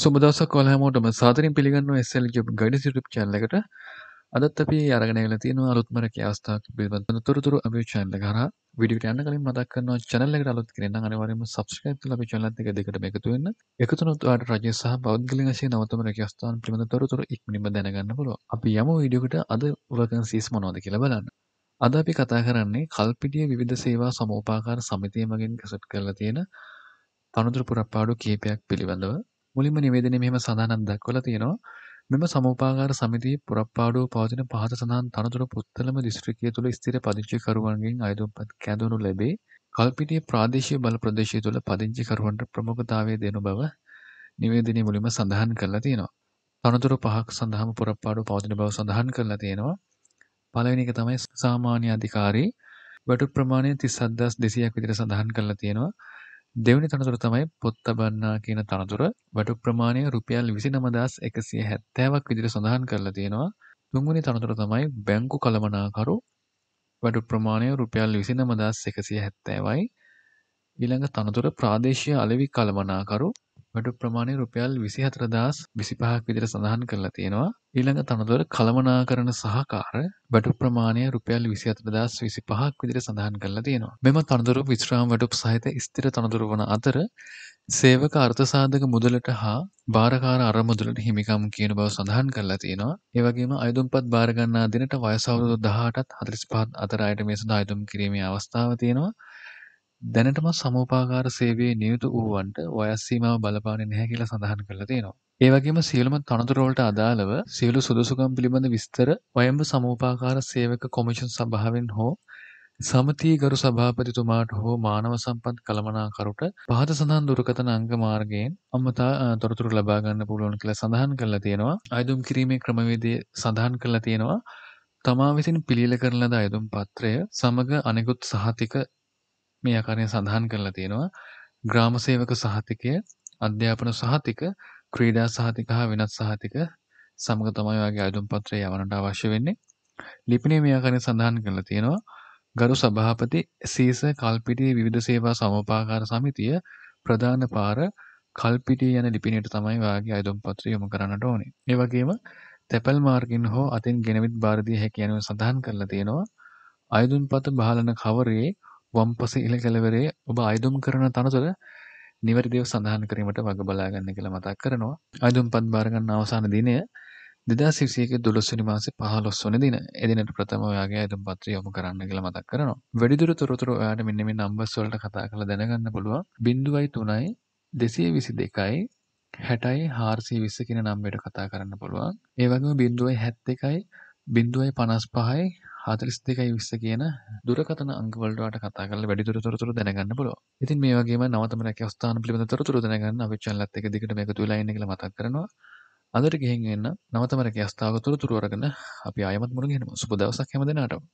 සුබදස කොලහමෝටම සාතරින් පිළිගන්න එස්සල් ගඩි සිටුප් චල්ලකට අදත් අපි අරගෙනල තින අලුත්මරක අවස්ථාවක් පිබඳ තොරතුර අපි චන්ල හර විඩිය යන්න කලින් මදක්කන්න චනල්ලක අලුත් කරන්න අනවරම සබස්ක්‍රයිප් ලබ චලන්තික දෙකට එකතුවෙන්න එකතුනොත්වාට රජ සහ බෞද්ගල ශය නවතමරක ස්ථාන් පිබඳ තොරතුර ඉක්මනිම දැනගන්න පුලො අපි යම විඩියකට අද වලකන් සීස් මොනෝද කියලා බලන්න අද අපි කතා කරන්නේ කල්පිටිය විධ සේවා සමෝපාකාර සමිතිය මගින් කසට් කරලා තියෙන තනතුර පුරප්පාඩු කීපයක් පිළිබඳව මුලින්ම නිවේදනයේ මෙහෙම සඳහනක් දක්වලා තියෙනවා. මෙම සමූපාකාර සමිතියේ පුරප්පාඩුව පවතින පහත සඳහන් තනතුරු පුත්තලම දිස්ත්‍රික්කය තුළ ස්ථිර පදිංචිකරුවන්ගෙන් අයදුම්පත් කැඳවනු ලැබේ. කල්පිටියේ ප්‍රාදේශීය බල ප්‍රදේශය තුළ පදිංචිකරුවන්ට ප්‍රමුඛතාවය දෙනු බව නිවේදනයේ මුලින්ම සඳහන් කරලා තියෙනවා. තනතුරු පහක් සඳහාම පුරප්පාඩුව පවතින බව සඳහන් කරලා තියෙනවා. පළවෙනි එක තමයි සාමාන්‍ය අධිකාරී බටු ප්‍රමාණය 37200ක් විතර සඳහන් කරලා තියෙනවා. දෙවැනි තනතුර තමයි පොත් තබන්නා කියන තනතුර බඩු ප්‍රමාණය රුපියල් විසිනමදස් එකසිය හැත්තෑවක් විදිර සඳහන් කරලා තියෙනවා තුන්වනි තනතුර තමයි බැංකු කළමනාකරු බඩු ප්‍රමාණය රුපියල් විසිනමදස් එකසිය හැත්තෑවයි ඊළඟ තනතුර ප්‍රාදේශය අලෙවි කළමනාකරු වැඩු ප්‍රමාණය රුපියල් විසි හතරදස් විසිපහක් විදිර සඳහන් කරලා තියෙනවා ඊළඟ තනතුර කළමනා කරන සහකාර වැඩු ප්‍රමාණය රුපියල් විසි අතරදස් විසි පහක් විදිර සඳහන් කරලා තියෙනවා මෙම තනතුරු විශ්‍රාම් වැඩුප් සහිත ස්තිර තනතුරු වන අතර සේවක අර්ථසාධක මුදලට හා භාරකාර අරමුදලට හිමිකම් කියන බව සඳහන් කරලා තියෙනවා. ඒ වගේම අයදුම්පත් බාරගන්නා දිනට වයස අවුරුදු 18ටත් 45ත් අතර අයට මේ සඳහා අයදුම් කිරීමේ අවස්ථාව තියෙනවා. දැනටම සමූපාකාර සේවයේ නියුතු වූවන්ට වයස් සීමාව බලපාන්නේ නැහැ කියලා සඳහන් කරලා තියෙනවා. ඒ වගේම සියලුම තනතුරු වලට අදාළව සියලු සුදුසුකම් පිළිබඳ විස්තර වයඹ සමූපාකාර සේවක කොමිෂන් සභාවෙන් හෝ සමතිගරු සභාපතිතුමාට හෝ මානව සම්පත් කළමනාකරුට පහත සඳහන් දුරකථන අංග මාර්ගයෙන් අමතා තොරතුරු ලබා ගන්න පුළුවන් කියලා සඳහන් කරලා තියෙනවා. අයදුම් කිරීමේ ක්‍රමවේදය සඳහන් කරලා තියෙනවා. තමා විසින් පිළිල කරන ලද අයදුම් පත්‍රය සමග අනෙකුත් සහතික මේ ආකාරයෙන් සඳහන් කරලා තියෙනවා ග්‍රාම සේවක සහතිකය අධ්‍යාපන සහතික ක්‍රීඩා සහතික හා වෙනත් සහතික සමග තමයි ඔයාගේ අයදුම් පත්‍රය යවන්නට අවශ්‍ය වෙන්නේ ලිපිනේ මේ ආකාරයෙන් සඳහන් කරලා තියෙනවා ගරු සභාපති සීස කල්පිටි විවිධ සේවා සමපාකාර සමිතිය ප්‍රධාන පාර කල්පිටිය යන ලිපිනයට තමයි වාගේ අයදුම් පත්‍ර යොමු කරන්නට ඕනේ. ඒ වගේම තැපැල් මාර්ගින් හෝ අතින් ගෙනවිත් භාරදී හැකියනුව සඳහන් කරලා තියෙනවා. අයදුම්පත බහලන කවරේ වම්පස ඉල කැලවරේ ඔබ අයිදුම් කරන තනතුර නිවැරදිව සඳහන් කරීමට වග බලාගන්න කියලා මතක් කරනවා. අයිදුම් පත් භාරගන්න අවසාන දිනය දෙදා සිසියක දුළොස්වනි මාස පහලොස්වන දින එදිනට ප්‍රථම ඔයාගේ අයිදුම් පත්‍ර යොමු කරන්න කියලා මතක් කරනවා. වැඩිදුර තොරතුර ඔයාට මෙන්න මේ නම්බස් වලට කතා කරලා දැනගන්න පුළුවන්. 0.3යි 222යි හැටයි හාර්සී විස්ස කියෙන නම්බයට කතා කරන්න පුළුවන් ඒ වගේ බින්දුවයි හැත් එකයි බින්දුවයි පනස් පහයි හතලිස් දෙකයි විස්ස කියන දුරකතන අංගවලට කතා කල වැඩිදුර තොරතුර දැනගන්න පුල ඉතින් මේ වගේ නවතම රැකස්ථාන පිළිබඳ තොරතුර දැනගන්න විචාලත් එක දිගට මේක තුලා ඉන්න කියලා මතක් කරනවා අදට ගෙහින් එන්න නවතම රැකස්ථාව තොරතුරු අරගෙන අපි ආයමත් මුරුගෙන සුබ දවසක් හැමදෙනාටම